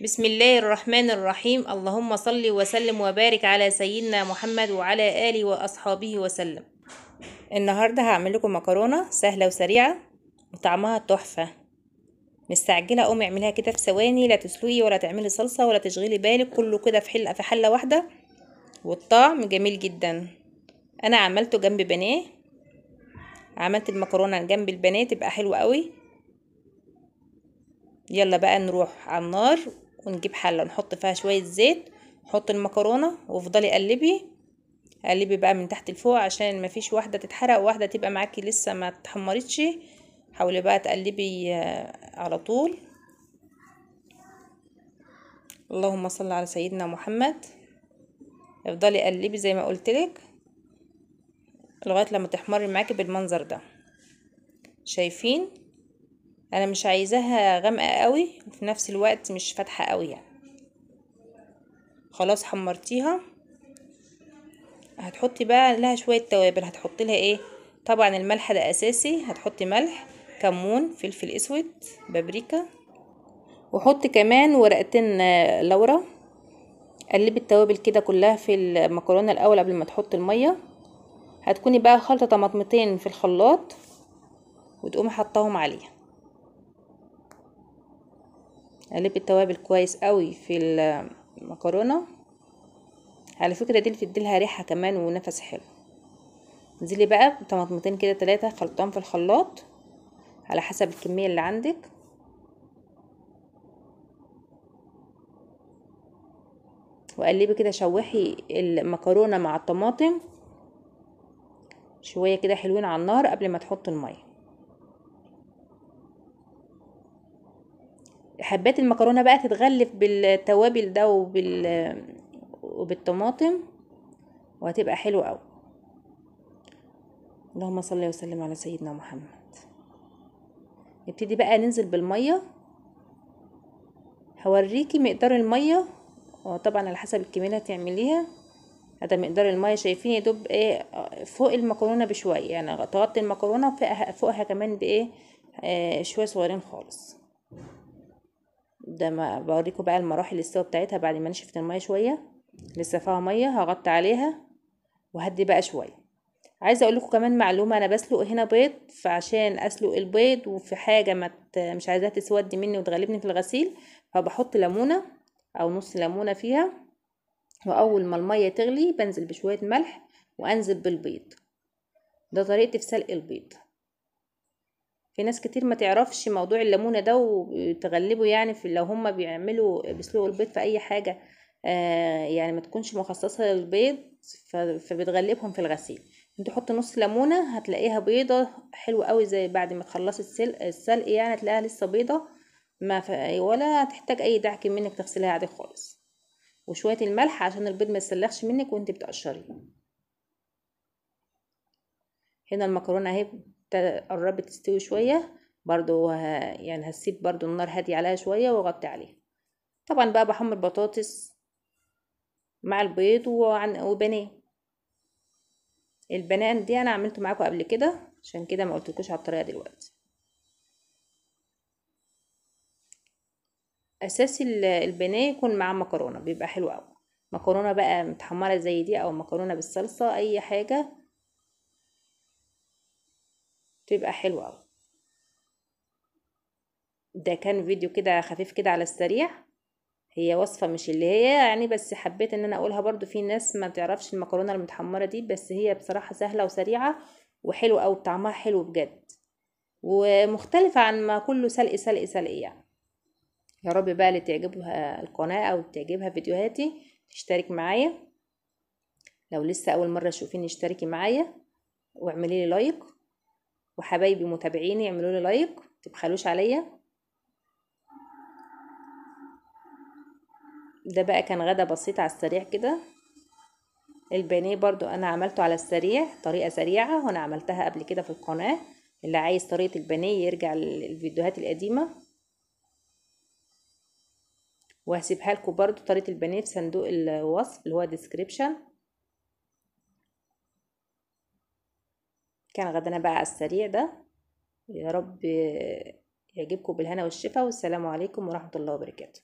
بسم الله الرحمن الرحيم اللهم صل وسلم وبارك على سيدنا محمد وعلى آله وأصحابه وسلم النهاردة هعمل لكم مكرونة سهلة وسريعة وطعمها تحفة مستعجلة قومي اعملها كده في ثواني لا تسلقي ولا تعملي صلصة ولا تشغلي بالك كله كده في حلة في حلة واحدة والطعم جميل جدا انا عملته جنب بنيه عملت المكرونة جنب البنيه تبقى حلوة قوي يلا بقى نروح على النار ونجيب حله نحط فيها شويه زيت نحط المكرونه وافضلي قلبي قلبي بقى من تحت لفوق عشان ما فيش واحده تتحرق وواحده تبقى معاكي لسه ما اتحمرتش حاولي بقى تقلبي آه، على طول اللهم صل على سيدنا محمد افضلي قلبي زي ما قلت لك لغايه لما تحمري معاكي بالمنظر ده شايفين انا مش عايزاها غامقه قوي وفي نفس الوقت مش فاتحه قوي يعني خلاص حمرتيها هتحطي بقى لها شويه توابل هتحطي لها ايه طبعا الملح ده اساسي هتحطي ملح كمون فلفل اسود بابريكا وحطي كمان ورقتين آه، لورا قلبي التوابل كده كلها في المكرونه الاول قبل ما تحطي الميه هتكوني بقى خلطه طماطمتين في الخلاط وتقومي حطاهم عليها اقلب التوابل كويس قوي في المكرونه على فكره دي بتدي لها ريحه كمان ونفس حلو انزلي بقى طماطمتين كده ثلاثه خلطهم في الخلاط على حسب الكميه اللي عندك وقلبي كده شوحي المكرونه مع الطماطم شويه كده حلوين على النار قبل ما تحط الميه حبات المكرونه بقى تتغلف بالتوابل ده وبال وبالطماطم وهتبقى حلوه قوي اللهم صل وسلم على سيدنا محمد نبتدي بقى ننزل بالميه هوريكي مقدار الميه وطبعا على حسب الكميه هتعمليها هذا مقدار الميه شايفين يا دوب ايه فوق المكرونه بشويه يعني تغطي المكرونه فوقها فوقها كمان بايه آه شويه صغيرين خالص ده ما بوريكم بقى المراحل السوا بتاعتها بعد ما نشفت الميه شويه لسه فيها ميه هغطي عليها وهدي بقى شويه عايزه اقول لكم كمان معلومه انا بسلق هنا بيض فعشان اسلق البيض وفي حاجه ما مش عايزاها تسود مني وتغلبني في الغسيل فبحط ليمونه او نص ليمونه فيها واول ما الميه تغلي بنزل بشويه ملح وانزل بالبيض ده طريقتي في سلق البيض في ناس كتير ما تعرفش موضوع الليمونه ده وتغلبه يعني في لو هما بيعملوا بيسلقوا البيض في اي حاجه آه، يعني ما تكونش مخصصه للبيض فبتغلبهم في الغسيل انت حط نص ليمونه هتلاقيها بيضه حلوه قوي زي بعد ما تخلصي السلق, السلق يعني هتلاقيها لسه بيضه ما في ولا تحتاج اي دعك منك تغسليها عادي خالص وشويه الملح عشان البيض ما يتسلخش منك وانت بتقشريه هنا المكرونه اهي قربت تستوي شوية برضو يعني هسيب برضو النار هادية عليها شوية واغطي عليها طبعا بقى بحمر بطاطس مع البيض وعن البنان دي انا عملته معاكم قبل كده عشان كده ما قلتلكوش على الطريقه دلوقتي اساس البنان يكون مع مكرونه بيبقى حلو قوي مكرونه بقى متحمره زي دي او مكرونه بالصلصه اي حاجه تبقى حلوة أوي ده كان فيديو كده خفيف كده على السريع هي وصفة مش اللي هي يعني بس حبيت ان انا اقولها برضو في ناس ما تعرفش المكرونة المتحمرة دي بس هي بصراحة سهلة وسريعة وحلوة او طعمها حلو بجد ومختلفة عن ما كله سلق سلق سلق يعني يا رب بقى اللي تعجبها القناة او تعجبها فيديوهاتي تشترك معايا لو لسه اول مرة تشوفيني اشتركي معايا واعملي لي لايك وحبايبي متابعيني اعملوا لي لايك متبخلوش عليا ده بقى كان غدا بسيط على السريع كده البانيه برضو انا عملته على السريع طريقه سريعه وانا عملتها قبل كده في القناه اللي عايز طريقه البانيه يرجع للفيديوهات القديمه وهسيبها لكم برضو طريقه البانيه في صندوق الوصف اللي هو ديسكريبشن كان غدانا بقى على السريع ده يا رب يعجبكم بالهنا والشفا والسلام عليكم ورحمة الله وبركاته